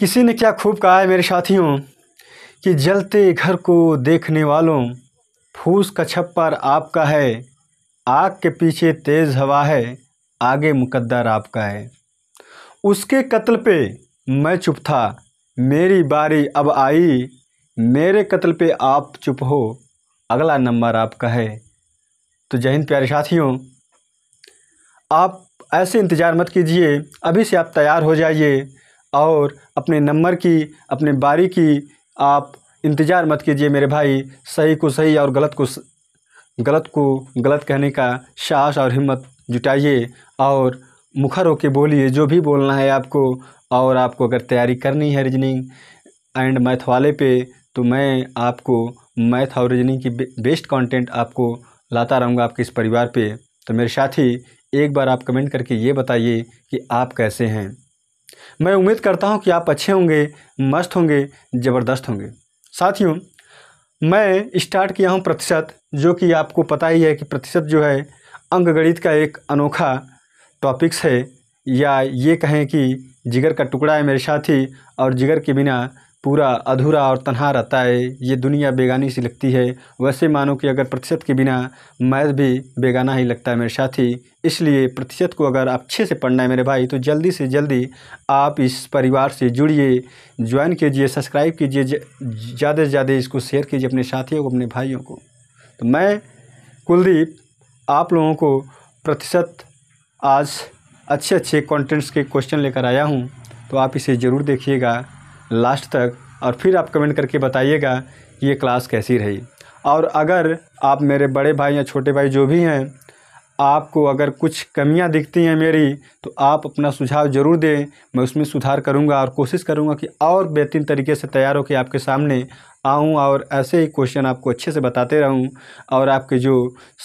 किसी ने क्या खूब कहा है मेरे साथियों कि जलते घर को देखने वालों फूस का छप्पर आपका है आग के पीछे तेज़ हवा है आगे मुकद्दर आपका है उसके कत्ल पे मैं चुप था मेरी बारी अब आई मेरे कत्ल पे आप चुप हो अगला नंबर आपका है तो जय हिंद प्यारे साथियों आप ऐसे इंतज़ार मत कीजिए अभी से आप तैयार हो जाइए और अपने नंबर की अपने बारी की आप इंतज़ार मत कीजिए मेरे भाई सही को सही और गलत को गलत को गलत कहने का साहस और हिम्मत जुटाइए और मुखर होकर बोलिए जो भी बोलना है आपको और आपको अगर तैयारी करनी है रीजनिंग एंड मैथ वाले पे तो मैं आपको मैथ और रीजनिंग की बे, बेस्ट कंटेंट आपको लाता रहूँगा आपके इस परिवार पे तो मेरे साथी एक बार आप कमेंट करके ये बताइए कि आप कैसे हैं मैं उम्मीद करता हूँ कि आप अच्छे होंगे मस्त होंगे ज़बरदस्त होंगे साथियों मैं स्टार्ट किया हूँ प्रतिशत जो कि आपको पता ही है कि प्रतिशत जो है अंकगणित का एक अनोखा टॉपिक्स है या ये कहें कि जिगर का टुकड़ा है मेरे साथी और जिगर के बिना पूरा अधूरा और तन्हा रहता है ये दुनिया बेगानी सी लगती है वैसे मानो कि अगर प्रतिशत के बिना मैथ भी बेगाना ही लगता है मेरे साथी इसलिए प्रतिशत को अगर अच्छे से पढ़ना है मेरे भाई तो जल्दी से जल्दी आप इस परिवार से जुड़िए ज्वाइन कीजिए सब्सक्राइब कीजिए ज़्यादा से ज़्यादा इसको शेयर कीजिए अपने साथियों को अपने भाइयों को तो मैं कुलदीप आप लोगों को प्रतिशत आज अच्छे अच्छे कॉन्टेंट्स के क्वेश्चन लेकर आया हूँ तो आप इसे ज़रूर देखिएगा लास्ट तक और फिर आप कमेंट करके बताइएगा कि ये क्लास कैसी रही और अगर आप मेरे बड़े भाई या छोटे भाई जो भी हैं आपको अगर कुछ कमियां दिखती हैं मेरी तो आप अपना सुझाव ज़रूर दें मैं उसमें सुधार करूंगा और कोशिश करूंगा कि और बेहतरीन तरीके से तैयार होकर आपके सामने आऊं और ऐसे ही क्वेश्चन आपको अच्छे से बताते रहूं और आपके जो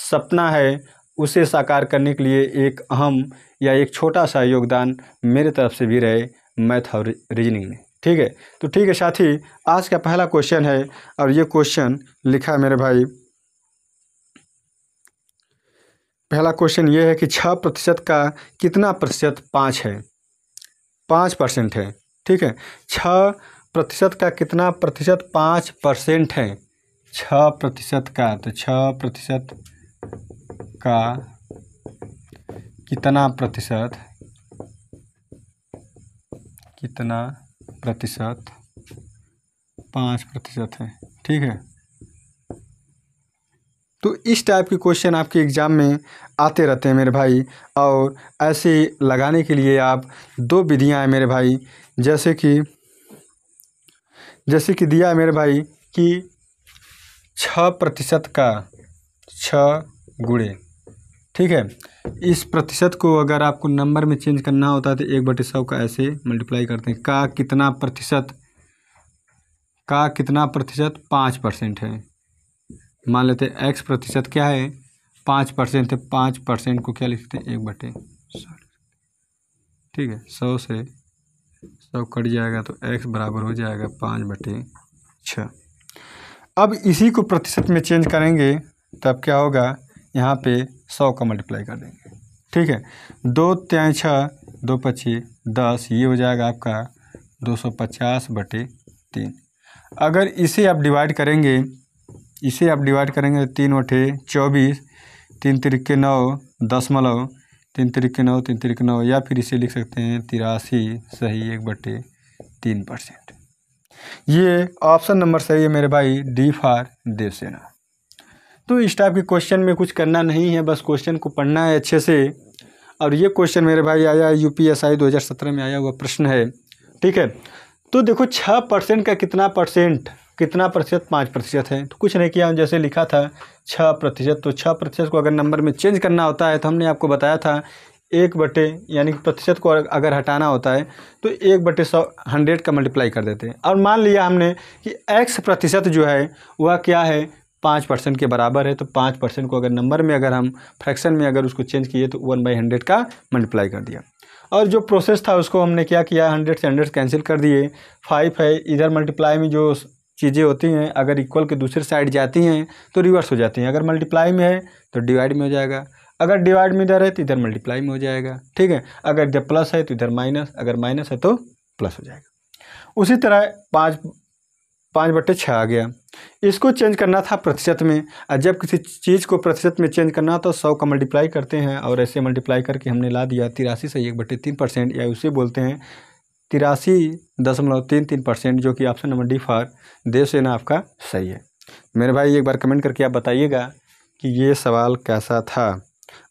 सपना है उसे साकार करने के लिए एक अहम या एक छोटा सा योगदान मेरे तरफ से भी रहे मैथ और रीजनिंग में ठीक है तो ठीक है साथी आज का पहला क्वेश्चन है और ये क्वेश्चन लिखा है मेरे भाई पहला क्वेश्चन ये है कि छः प्रतिशत का कितना प्रतिशत पाँच है पाँच परसेंट है ठीक है छः प्रतिशत का कितना प्रतिशत पाँच परसेंट है छ प्रतिशत का तो छ प्रतिशत का कितना प्रतिशत कितना प्रतिशत पाँच प्रतिशत है ठीक है तो इस टाइप के क्वेश्चन आपके एग्ज़ाम में आते रहते हैं मेरे भाई और ऐसे लगाने के लिए आप दो विधियां हैं मेरे भाई जैसे कि जैसे कि दिया है मेरे भाई कि छः प्रतिशत का छ गुड़े ठीक है इस प्रतिशत को अगर आपको नंबर में चेंज करना होता है तो एक बटे सौ का ऐसे मल्टीप्लाई करते हैं का कितना प्रतिशत का कितना प्रतिशत पाँच परसेंट है मान लेते हैं एक्स प्रतिशत क्या है पाँच परसेंट है पाँच परसेंट को क्या लिखते हैं एक बटे सौ ठीक है सौ से सौ कट जाएगा तो एक्स बराबर हो जाएगा पाँच बटे छः अब इसी को प्रतिशत में चेंज करेंगे तब क्या होगा यहाँ पे सौ का मल्टीप्लाई कर देंगे ठीक है दो त्या छः दो पच्ची दस ये हो जाएगा आपका दो सौ पचास बटे तीन अगर इसे आप डिवाइड करेंगे इसे आप डिवाइड करेंगे तो तीन बटे चौबीस तीन तिरक्के नौ दशमलव तीन तिरक्के नौ तीन तिरक्के नौ या फिर इसे लिख सकते हैं तिरासी सही एक बटे तीन परसेंट ये ऑप्शन नंबर सही है मेरे भाई डी फार देवसेना तो इस टाइप के क्वेश्चन में कुछ करना नहीं है बस क्वेश्चन को पढ़ना है अच्छे से और ये क्वेश्चन मेरे भाई आया यू पी एस आई दो हज़ार सत्रह में आया हुआ प्रश्न है ठीक है तो देखो छः परसेंट का कितना परसेंट कितना प्रतिशत पाँच प्रतिशत है तो कुछ नहीं किया जैसे लिखा था छः प्रतिशत तो छः प्रतिशत को अगर नंबर में चेंज करना होता है तो हमने आपको बताया था एक बटे यानी कि प्रतिशत को अगर हटाना होता है तो एक बटे सौ हंड्रेड का मल्टीप्लाई कर देते हैं और मान लिया हमने कि एक्स प्रतिशत जो है वह क्या है पाँच परसेंट के बराबर है तो पाँच परसेंट को अगर नंबर में अगर हम फ्रैक्शन में अगर उसको चेंज किए तो वन बाई हंड्रेड का मल्टीप्लाई कर दिया और जो प्रोसेस था उसको हमने क्या किया हंड्रेड से हंड्रेड कैंसिल कर दिए फाइव है इधर मल्टीप्लाई में जो चीज़ें होती हैं अगर इक्वल के दूसरे साइड जाती हैं तो रिवर्स हो जाती हैं अगर मल्टीप्लाई में है तो डिवाइड में हो जाएगा अगर डिवाइड में इधर है तो इधर मल्टीप्लाई में हो जाएगा ठीक है अगर इधर प्लस है तो इधर माइनस अगर माइनस है तो प्लस हो जाएगा उसी तरह पाँच पाँच बटे छः आ गया इसको चेंज करना था प्रतिशत में और जब किसी चीज़ को प्रतिशत में चेंज करना तो सौ का मल्टीप्लाई करते हैं और ऐसे मल्टीप्लाई करके हमने ला दिया तिरासी से एक बटे तीन परसेंट या उसे बोलते हैं तिरासी दशमलव तीन तीन परसेंट जो कि option number D for Devsena आपका सही है मेरे भाई एक बार कमेंट करके आप बताइएगा कि ये सवाल कैसा था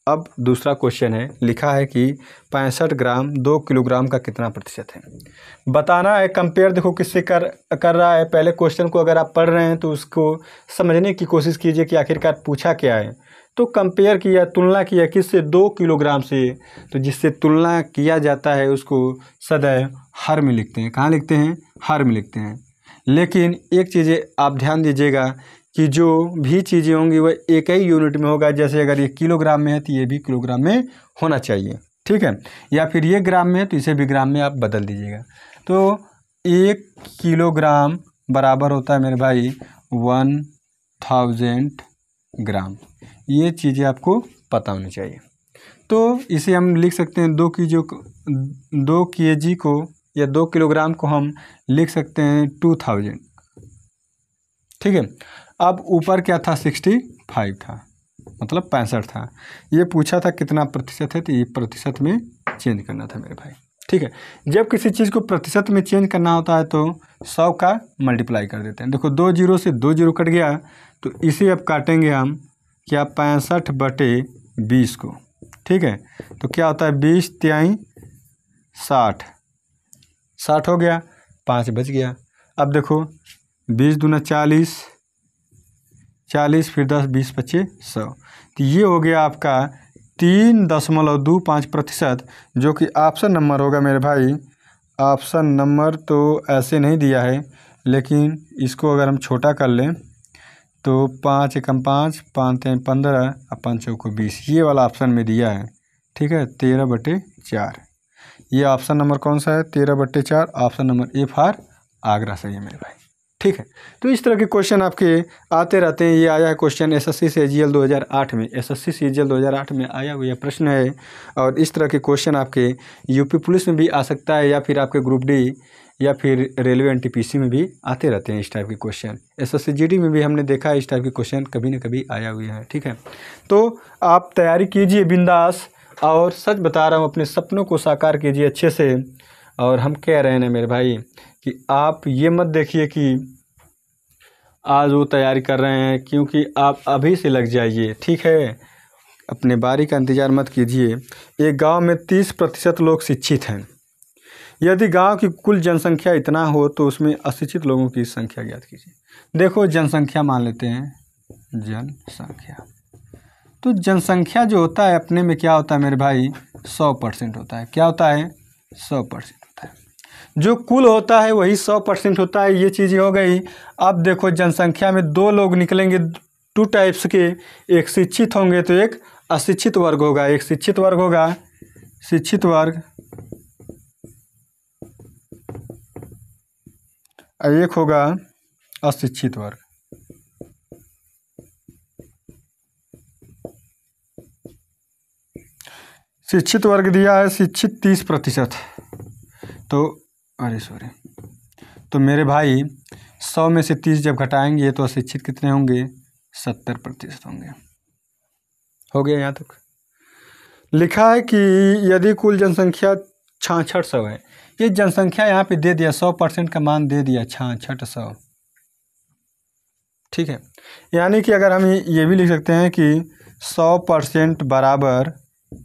अब दूसरा क्वेश्चन है लिखा है कि पैंसठ ग्राम दो किलोग्राम का कितना प्रतिशत है बताना है कंपेयर देखो किससे कर कर रहा है पहले क्वेश्चन को अगर आप पढ़ रहे हैं तो उसको समझने की कोशिश कीजिए कि आखिरकार पूछा क्या है तो कंपेयर किया तुलना किया किससे दो किलोग्राम से तो जिससे तुलना किया जाता है उसको सदैव हर में लिखते हैं कहाँ लिखते हैं हर में लिखते हैं लेकिन एक चीज़ आप ध्यान दीजिएगा कि जो भी चीज़ें होंगी वह एक ही यूनिट में होगा जैसे अगर ये किलोग्राम में है तो ये भी किलोग्राम में होना चाहिए ठीक है या फिर ये ग्राम में है तो इसे भी ग्राम में आप बदल दीजिएगा तो एक किलोग्राम बराबर होता है मेरे भाई वन थाउजेंड ग्राम ये चीज़ें आपको पता होनी चाहिए तो इसे हम लिख सकते हैं दो की जो दो के जी को या दो किलोग्राम को हम लिख सकते हैं टू थाउजेंड ठीक है अब ऊपर क्या था सिक्सटी फाइव था मतलब पैंसठ था ये पूछा था कितना प्रतिशत है तो ये प्रतिशत में चेंज करना था मेरे भाई ठीक है जब किसी चीज़ को प्रतिशत में चेंज करना होता है तो सौ का मल्टीप्लाई कर देते हैं देखो दो जीरो से दो जीरो कट गया तो इसे अब काटेंगे हम क्या पैंसठ बटे बीस को ठीक है तो क्या होता है बीस त्याई साठ साठ हो गया पाँच बच गया अब देखो बीस दूना चालीस चालीस फिर दस बीस पच्चीस सौ तो ये हो गया आपका तीन दशमलव दो पाँच प्रतिशत जो कि ऑप्शन नंबर होगा मेरे भाई ऑप्शन नंबर तो ऐसे नहीं दिया है लेकिन इसको अगर हम छोटा कर लें तो पाँच एकम पाँच पाँच तीन पंद्रह और पाँच चौको बीस ये वाला ऑप्शन में दिया है ठीक है तेरह बटे चार ये ऑप्शन नंबर कौन सा है तेरह बट्टे चार option number A for Agra सही है मेरे भाई ठीक है तो इस तरह के क्वेश्चन आपके आते रहते हैं ये आया है question S S C G L दो हज़ार आठ में S S C G L दो हज़ार आठ में आया हुआ प्रश्न है और इस तरह के क्वेश्चन आपके यूपी पुलिस में भी आ सकता है या फिर आपके ग्रुप डी या फिर रेलवे सी में भी आते रहते हैं इस टाइप के क्वेश्चन डी में भी हमने देखा है इस टाइप के क्वेश्चन कभी ना कभी आया हुआ है ठीक है तो आप तैयारी कीजिए बिंदास और सच बता रहा हूँ अपने सपनों को साकार कीजिए अच्छे से और हम कह रहे हैं मेरे भाई कि आप ये मत देखिए कि आज वो तैयारी कर रहे हैं क्योंकि आप अभी से लग जाइए ठीक है अपने बारी का इंतज़ार मत कीजिए एक गांव में तीस प्रतिशत लोग शिक्षित हैं यदि गांव की कुल जनसंख्या इतना हो तो उसमें अशिक्षित लोगों की संख्या ज्ञात कीजिए देखो जनसंख्या मान लेते हैं जनसंख्या तो जनसंख्या जो होता है अपने में क्या होता है मेरे भाई सौ परसेंट होता है क्या होता है सौ परसेंट जो कुल होता है वही सौ परसेंट होता है ये चीज हो गई अब देखो जनसंख्या में दो लोग निकलेंगे टू टाइप्स के एक शिक्षित होंगे तो एक अशिक्षित वर्ग होगा एक शिक्षित वर्ग होगा शिक्षित वर्ग एक होगा अशिक्षित वर्ग शिक्षित वर्ग दिया है शिक्षित तीस प्रतिशत तो अरे सॉरी तो मेरे भाई सौ में से तीस जब घटाएंगे तो अशिक्षित कितने होंगे सत्तर प्रतिशत होंगे हो गया यहाँ तक लिखा है कि यदि कुल जनसंख्या छाछठ सौ है ये जनसंख्या यहाँ पे दे दिया सौ परसेंट का मान दे दिया छाछठ सौ ठीक है यानी कि अगर हम ये भी लिख सकते हैं कि सौ परसेंट बराबर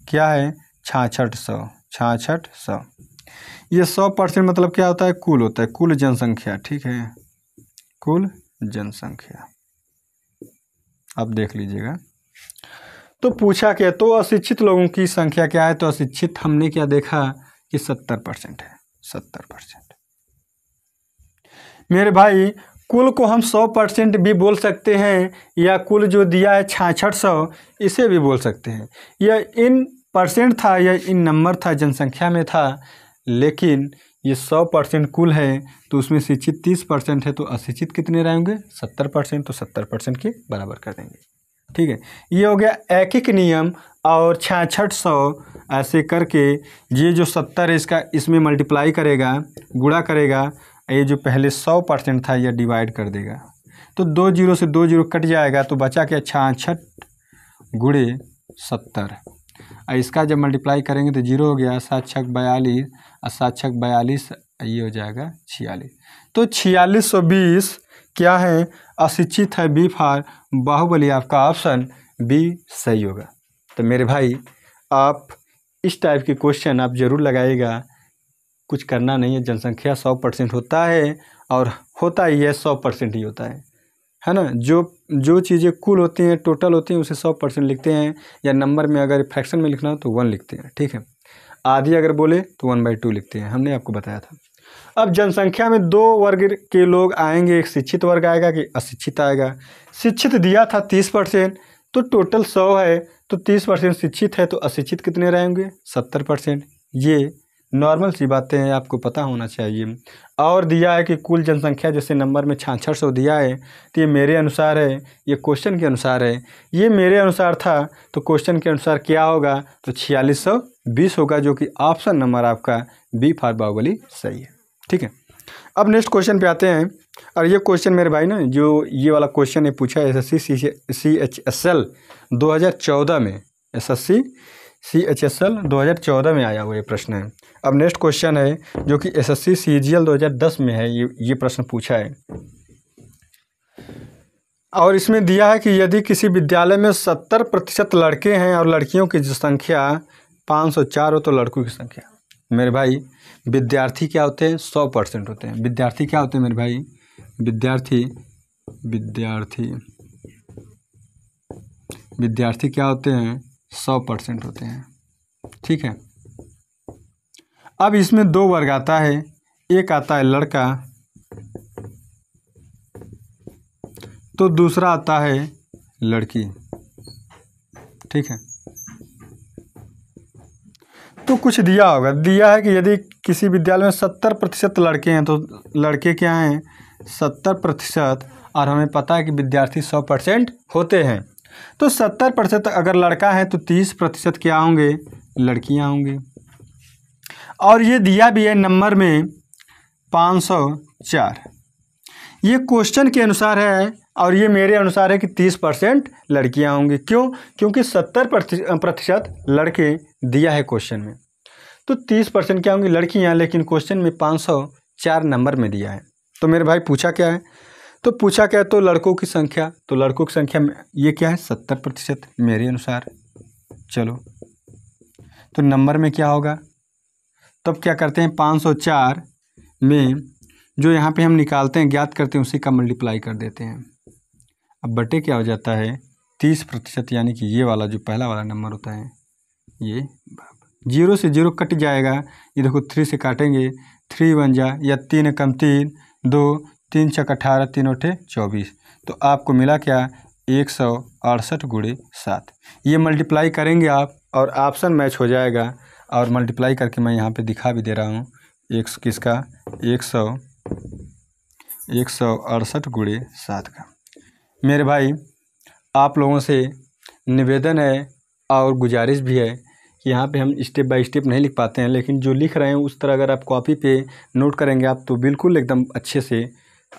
क्या है छाछठ सौ छाछठ सौ ये सौ परसेंट मतलब क्या होता है कुल होता है कुल जनसंख्या ठीक है कुल जनसंख्या अब देख लीजिएगा तो पूछा क्या तो अशिक्षित लोगों की संख्या क्या है तो अशिक्षित हमने क्या देखा कि सत्तर परसेंट है सत्तर परसेंट मेरे भाई कुल को हम सौ परसेंट भी बोल सकते हैं या कुल जो दिया है छाछठ सौ इसे भी बोल सकते हैं यह इन परसेंट था या इन नंबर था जनसंख्या में था लेकिन ये सौ परसेंट कुल है तो उसमें शिक्षित तीस परसेंट है तो अशिक्षित कितने रहेंगे सत्तर परसेंट तो सत्तर परसेंट के बराबर कर देंगे ठीक है ये हो गया एक एक नियम और छाछठ सौ ऐसे करके ये जो सत्तर है इसका इसमें मल्टीप्लाई करेगा गुड़ा करेगा ये जो पहले सौ परसेंट था यह डिवाइड कर देगा तो दो जीरो से दो जीरो कट जाएगा तो बचा क्या छाछठ गुड़े सत्तर और इसका जब मल्टीप्लाई करेंगे तो जीरो हो गया सात छक बयालीस और सात छक बयालीस ये हो जाएगा छियालीस तो छियालीस सौ बीस क्या है अशिक्षित है बी फार बाहुबली आपका ऑप्शन बी सही होगा तो मेरे भाई आप इस टाइप के क्वेश्चन आप ज़रूर लगाएगा कुछ करना नहीं है जनसंख्या सौ परसेंट होता है और होता ही है सौ परसेंट ही होता है है ना जो जो चीज़ें कुल होती हैं टोटल होती हैं उसे सौ परसेंट लिखते हैं या नंबर में अगर फ्रैक्शन में लिखना हो तो वन लिखते हैं ठीक है आधी अगर बोले तो वन बाई टू लिखते हैं हमने आपको बताया था अब जनसंख्या में दो वर्ग के लोग आएंगे एक शिक्षित वर्ग आएगा कि अशिक्षित आएगा शिक्षित दिया था तीस परसेंट तो टोटल सौ है तो तीस परसेंट शिक्षित है तो अशिक्षित कितने रहेंगे सत्तर परसेंट ये नॉर्मल सी बातें हैं आपको पता होना चाहिए और दिया है कि कुल जनसंख्या जैसे नंबर में छाछठ सौ दिया है तो ये मेरे अनुसार है ये क्वेश्चन के अनुसार है ये मेरे अनुसार था तो क्वेश्चन के अनुसार क्या होगा तो छियालीस सौ बीस होगा जो कि ऑप्शन नंबर आपका बी फार बाहुबली सही है ठीक है अब नेक्स्ट क्वेश्चन पे आते हैं और ये क्वेश्चन मेरे भाई ना जो ये वाला क्वेश्चन है पूछा S S C C H S L दो हज़ार चौदह में S S C C H S L दो हज़ार चौदह में आया हुआ ये प्रश्न है अब नेक्स्ट क्वेश्चन है जो कि S S C C G L दो हज़ार दस में है ये ये प्रश्न पूछा है और इसमें दिया है कि यदि किसी विद्यालय में सत्तर प्रतिशत लड़के हैं और लड़कियों की संख्या पाँच सौ चार हो तो लड़कों की संख्या मेरे भाई विद्यार्थी क्या होते हैं सौ परसेंट होते हैं विद्यार्थी क्या होते हैं मेरे भाई विद्यार्थी विद्यार्थी विद्यार्थी क्या होते हैं सौ परसेंट होते हैं ठीक है अब इसमें दो वर्ग आता है एक आता है लड़का तो दूसरा आता है लड़की ठीक है तो कुछ दिया होगा दिया है कि यदि किसी विद्यालय में सत्तर प्रतिशत लड़के हैं तो लड़के क्या हैं सत्तर प्रतिशत और हमें पता है कि विद्यार्थी सौ परसेंट होते हैं तो सत्तर प्रतिशत अगर लड़का है तो तीस प्रतिशत क्या होंगे लड़कियां होंगी और ये दिया भी है नंबर में पाँच सौ चार ये क्वेश्चन के अनुसार है और ये मेरे अनुसार है कि तीस परसेंट लड़कियाँ होंगी क्यों क्योंकि सत्तर प्रतिशत लड़के दिया है क्वेश्चन में तो तीस परसेंट क्या होंगी लड़कियाँ लेकिन क्वेश्चन में पाँच सौ चार नंबर में दिया है तो मेरे भाई पूछा क्या है तो पूछा क्या तो लड़कों की संख्या तो लड़कों की संख्या ये क्या है सत्तर प्रतिशत मेरे अनुसार चलो तो नंबर में क्या होगा तब क्या करते हैं पाँच सौ चार में जो यहाँ पे हम निकालते हैं ज्ञात करते हैं उसी का मल्टीप्लाई कर देते हैं अब बटे क्या हो जाता है तीस प्रतिशत यानी कि ये वाला जो पहला वाला नंबर होता है ये जीरो से जीरो कट जाएगा ये देखो थ्री से काटेंगे थ्री वन जा या तीन कम तीन दो तीन छक अठारह तीन उठे चौबीस तो आपको मिला क्या एक सौ अड़सठ गुड़े सात ये मल्टीप्लाई करेंगे आप और ऑप्शन मैच हो जाएगा और मल्टीप्लाई करके मैं यहाँ पे दिखा भी दे रहा हूँ एक किसका एक सौ एक सौ अड़सठ गुड़े सात का मेरे भाई आप लोगों से निवेदन है और गुजारिश भी है कि यहाँ पे हम स्टेप बाय स्टेप नहीं लिख पाते हैं लेकिन जो लिख रहे हैं उस तरह अगर आप कॉपी पे नोट करेंगे आप तो बिल्कुल एकदम अच्छे से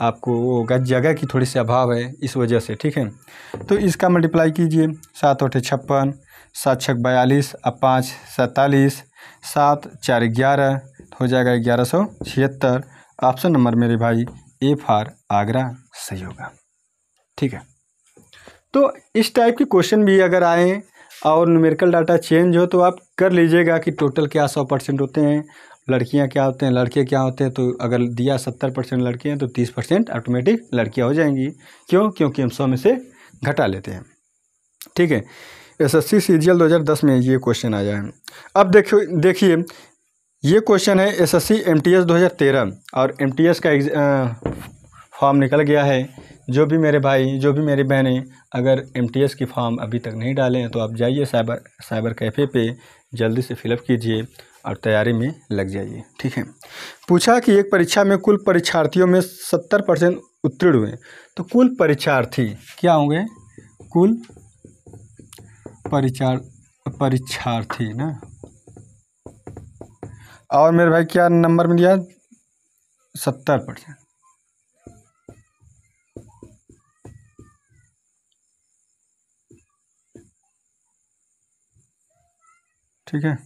आपको वो होगा जगह की थोड़ी सी अभाव है इस वजह से ठीक है तो इसका मल्टीप्लाई कीजिए सात अठे छप्पन सात छः बयालीस अब पाँच सैंतालीस सात चार ग्यारह हो जाएगा ग्यारह सौ छिहत्तर ऑप्शन नंबर मेरे भाई ए फार आगरा सही होगा ठीक है तो इस टाइप के क्वेश्चन भी अगर आए और न्यूमेरिकल डाटा चेंज हो तो आप कर लीजिएगा कि टोटल क्या सौ परसेंट होते हैं लड़कियां क्या होते हैं लड़के क्या होते हैं तो अगर दिया सत्तर परसेंट लड़के हैं तो तीस परसेंट ऑटोमेटिक लड़कियाँ हो जाएंगी क्यों क्योंकि हम सौ में से घटा लेते हैं ठीक है एस एस सी सी दो हज़ार दस में ये क्वेश्चन आया है अब देखो देखिए ये क्वेश्चन है S S C M T S दो हज़ार तेरह और एम टी एस का फॉर्म निकल गया है जो भी मेरे भाई जो भी मेरी बहनें अगर एम टी एस की फॉर्म अभी तक नहीं डाले हैं तो आप जाइए साइबर साइबर कैफ़े पे जल्दी से फिलअप कीजिए और तैयारी में लग जाइए ठीक है पूछा कि एक परीक्षा में कुल परीक्षार्थियों में सत्तर परसेंट उत्तीर्ण हुए तो कुल परीक्षार्थी क्या होंगे कुल परीक्षार परीक्षार्थी ना और मेरे भाई क्या नंबर में दिया सत्तर परसेंट ठीक है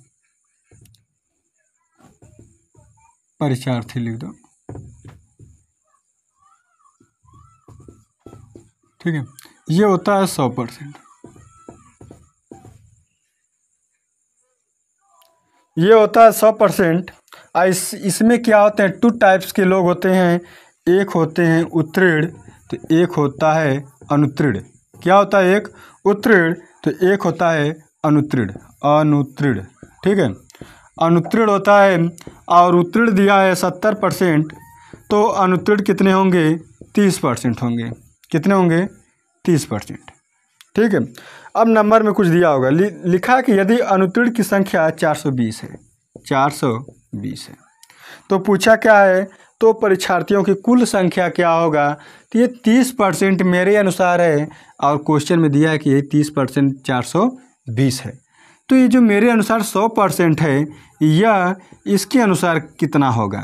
परीक्षार्थी लिख दो ठीक है ये होता है सौ परसेंट ये होता है सौ परसेंट और इस इसमें क्या होते हैं टू टाइप्स के लोग होते हैं एक होते हैं उत्तीर्ण तो एक होता है अनुत्तीर्ण क्या होता है एक उत्तीर्ण तो एक होता है अनुत्तीर्ण अनुत्तीर्ण ठीक है अनुत्तीर्ण होता है और उत्तीर्ण दिया है सत्तर परसेंट तो अनुत्तीर्ण कितने होंगे तीस परसेंट होंगे कितने होंगे तीस परसेंट ठीक है अब नंबर में कुछ दिया होगा लि, लिखा है कि यदि अनुत्तीर्ण की संख्या चार सौ बीस है चार सौ बीस है तो पूछा क्या है तो परीक्षार्थियों की कुल संख्या क्या होगा तो ये तीस परसेंट मेरे अनुसार है और क्वेश्चन में दिया है कि ये तीस परसेंट चार सौ बीस है तो ये जो मेरे अनुसार सौ परसेंट है यह इसके अनुसार कितना होगा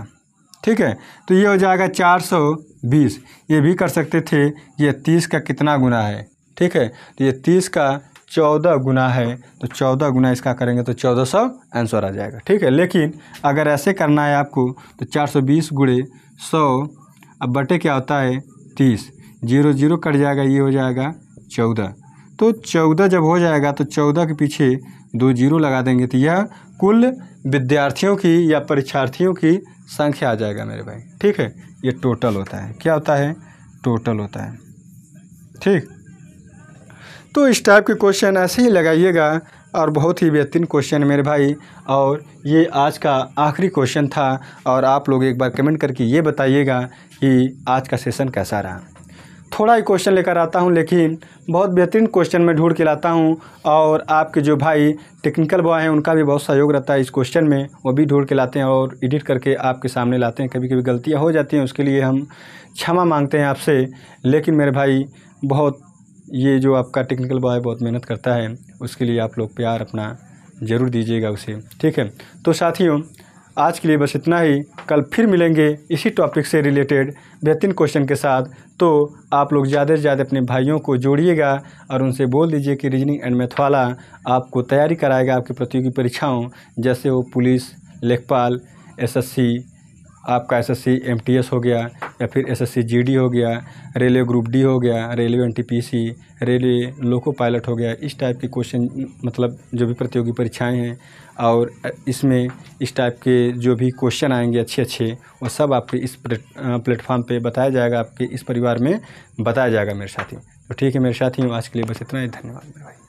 ठीक है तो ये हो जाएगा चार सौ बीस ये भी कर सकते थे ये तीस का कितना गुना है ठीक है तो ये तीस का चौदह गुना है तो चौदह गुना इसका करेंगे तो चौदह सौ आंसर आ जाएगा ठीक है लेकिन अगर ऐसे करना है आपको तो चार सौ बीस गुड़े सौ अब बटे क्या होता है तीस जीरो जीरो कट जाएगा ये हो जाएगा चौदह तो चौदह जब हो जाएगा तो चौदह के पीछे दो जीरो लगा देंगे तो यह कुल विद्यार्थियों की या परीक्षार्थियों की संख्या आ जाएगा मेरे भाई ठीक है ये टोटल होता है क्या होता है टोटल होता है ठीक तो इस टाइप के क्वेश्चन ऐसे ही लगाइएगा और बहुत ही बेहतरीन क्वेश्चन मेरे भाई और ये आज का आखिरी क्वेश्चन था और आप लोग एक बार कमेंट करके ये बताइएगा कि आज का सेशन कैसा रहा थोड़ा ही क्वेश्चन लेकर आता हूँ लेकिन बहुत बेहतरीन क्वेश्चन मैं ढूंढ के लाता हूँ और आपके जो भाई टेक्निकल बॉय हैं उनका भी बहुत सहयोग रहता है इस क्वेश्चन में वो भी ढूंढ के लाते हैं और एडिट करके आपके सामने लाते हैं कभी कभी गलतियाँ हो जाती हैं उसके लिए हम क्षमा मांगते हैं आपसे लेकिन मेरे भाई बहुत ये जो आपका टेक्निकल बॉय बहुत मेहनत करता है उसके लिए आप लोग प्यार अपना ज़रूर दीजिएगा उसे ठीक है तो साथियों आज के लिए बस इतना ही कल फिर मिलेंगे इसी टॉपिक से रिलेटेड बेहतरीन क्वेश्चन के साथ तो आप लोग ज़्यादा से ज़्यादा अपने भाइयों को जोड़िएगा और उनसे बोल दीजिए कि रीजनिंग एंड मैथ वाला आपको तैयारी कराएगा आपकी प्रतियोगी परीक्षाओं जैसे वो पुलिस लेखपाल एसएससी आपका एसएससी एमटीएस हो गया या फिर एसएससी जीडी हो गया रेलवे ग्रुप डी हो गया railway NTPC railway loco pilot हो गया इस टाइप के क्वेश्चन मतलब जो भी प्रतियोगी परीक्षाएं हैं और इसमें इस टाइप के जो भी क्वेश्चन आएंगे अच्छे अच्छे वो सब आपके इस प्लेटफॉर्म पे बताया जाएगा आपके इस परिवार में बताया जाएगा मेरे साथियों तो ठीक है मेरे साथियों आज के लिए बस इतना ही धन्यवाद मेरे भाई